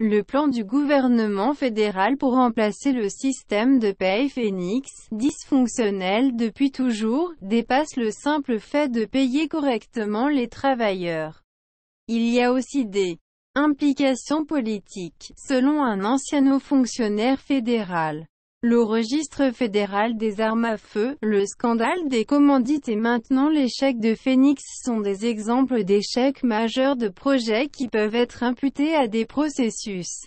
Le plan du gouvernement fédéral pour remplacer le système de paie Phoenix, dysfonctionnel depuis toujours, dépasse le simple fait de payer correctement les travailleurs. Il y a aussi des implications politiques, selon un ancien haut fonctionnaire fédéral. Le registre fédéral des armes à feu, le scandale des commandites et maintenant l'échec de Phoenix sont des exemples d'échecs majeurs de projets qui peuvent être imputés à des processus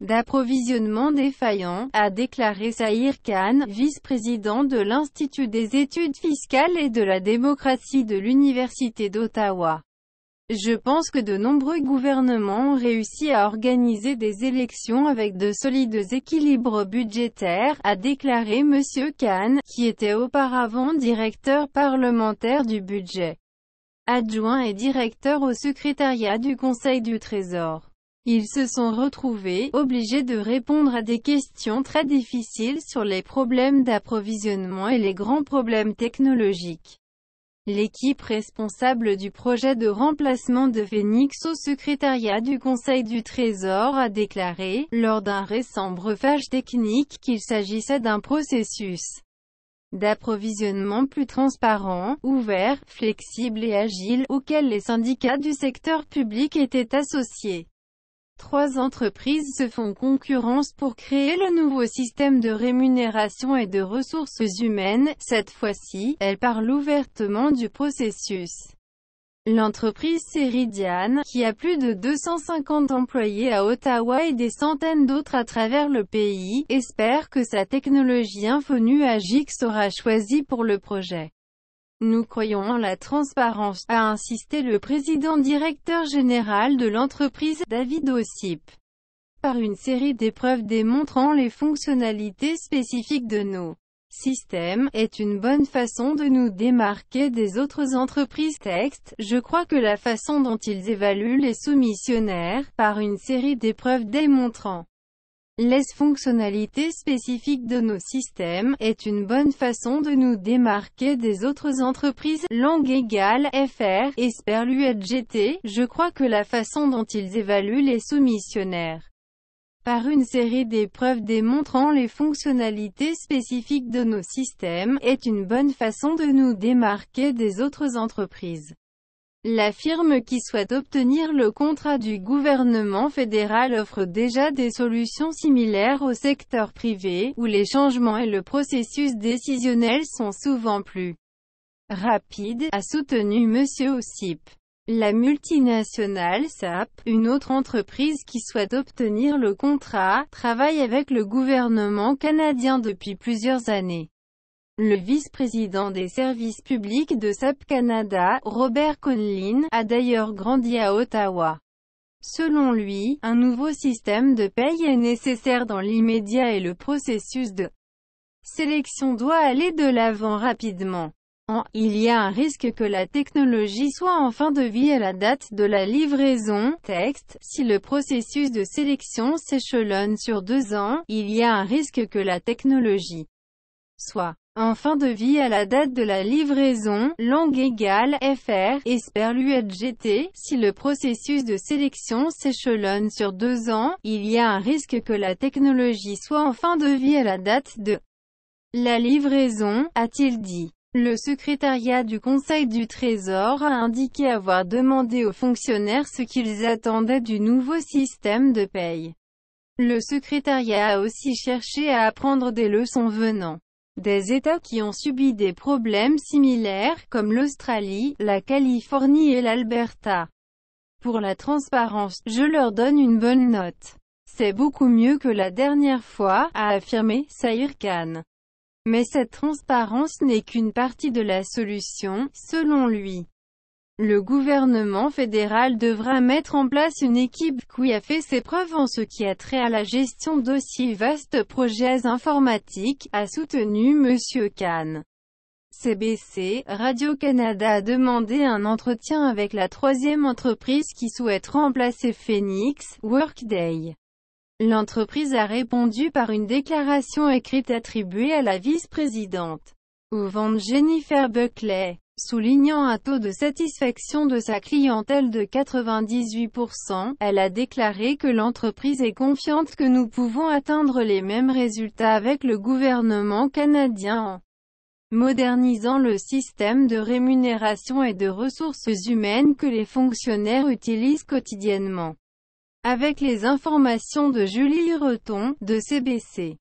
d'approvisionnement défaillants, a déclaré Saïr Khan, vice-président de l'Institut des études fiscales et de la démocratie de l'Université d'Ottawa. Je pense que de nombreux gouvernements ont réussi à organiser des élections avec de solides équilibres budgétaires, a déclaré M. Kahn, qui était auparavant directeur parlementaire du budget, adjoint et directeur au secrétariat du Conseil du Trésor. Ils se sont retrouvés obligés de répondre à des questions très difficiles sur les problèmes d'approvisionnement et les grands problèmes technologiques. L'équipe responsable du projet de remplacement de Phoenix au secrétariat du Conseil du Trésor a déclaré, lors d'un récent breuvage technique, qu'il s'agissait d'un processus d'approvisionnement plus transparent, ouvert, flexible et agile, auquel les syndicats du secteur public étaient associés. Trois entreprises se font concurrence pour créer le nouveau système de rémunération et de ressources humaines, cette fois-ci, elles parlent ouvertement du processus. L'entreprise Ceridian, qui a plus de 250 employés à Ottawa et des centaines d'autres à travers le pays, espère que sa technologie infonuagique sera choisie pour le projet. Nous croyons en la transparence, a insisté le président-directeur général de l'entreprise, David Ossip, par une série d'épreuves démontrant les fonctionnalités spécifiques de nos systèmes, est une bonne façon de nous démarquer des autres entreprises texte. Je crois que la façon dont ils évaluent les soumissionnaires, par une série d'épreuves démontrant les fonctionnalités spécifiques de nos systèmes est une bonne façon de nous démarquer des autres entreprises, langue égale, FR, espère GT, je crois que la façon dont ils évaluent les soumissionnaires par une série d'épreuves démontrant les fonctionnalités spécifiques de nos systèmes, est une bonne façon de nous démarquer des autres entreprises. La firme qui souhaite obtenir le contrat du gouvernement fédéral offre déjà des solutions similaires au secteur privé, où les changements et le processus décisionnel sont souvent plus rapides, a soutenu M. Ossip. La multinationale SAP, une autre entreprise qui souhaite obtenir le contrat, travaille avec le gouvernement canadien depuis plusieurs années. Le vice-président des services publics de SAP Canada, Robert Conlin, a d'ailleurs grandi à Ottawa. Selon lui, un nouveau système de paye est nécessaire dans l'immédiat et le processus de sélection doit aller de l'avant rapidement. En, il y a un risque que la technologie soit en fin de vie à la date de la livraison, texte, si le processus de sélection s'échelonne sur deux ans, il y a un risque que la technologie soit en fin de vie à la date de la livraison, langue égale, FR, espère l'UFGT, si le processus de sélection s'échelonne sur deux ans, il y a un risque que la technologie soit en fin de vie à la date de la livraison, a-t-il dit. Le secrétariat du Conseil du Trésor a indiqué avoir demandé aux fonctionnaires ce qu'ils attendaient du nouveau système de paye. Le secrétariat a aussi cherché à apprendre des leçons venant des États qui ont subi des problèmes similaires, comme l'Australie, la Californie et l'Alberta. Pour la transparence, je leur donne une bonne note. C'est beaucoup mieux que la dernière fois, a affirmé saïr Khan. Mais cette transparence n'est qu'une partie de la solution, selon lui. Le gouvernement fédéral devra mettre en place une équipe qui a fait ses preuves en ce qui a trait à la gestion d'aussi vastes projets informatiques, a soutenu M. Kahn. CBC, Radio-Canada a demandé un entretien avec la troisième entreprise qui souhaite remplacer Phoenix, Workday. L'entreprise a répondu par une déclaration écrite attribuée à la vice-présidente. Ouvante Jennifer Buckley. Soulignant un taux de satisfaction de sa clientèle de 98%, elle a déclaré que l'entreprise est confiante que nous pouvons atteindre les mêmes résultats avec le gouvernement canadien en modernisant le système de rémunération et de ressources humaines que les fonctionnaires utilisent quotidiennement. Avec les informations de Julie Reton, de CBC.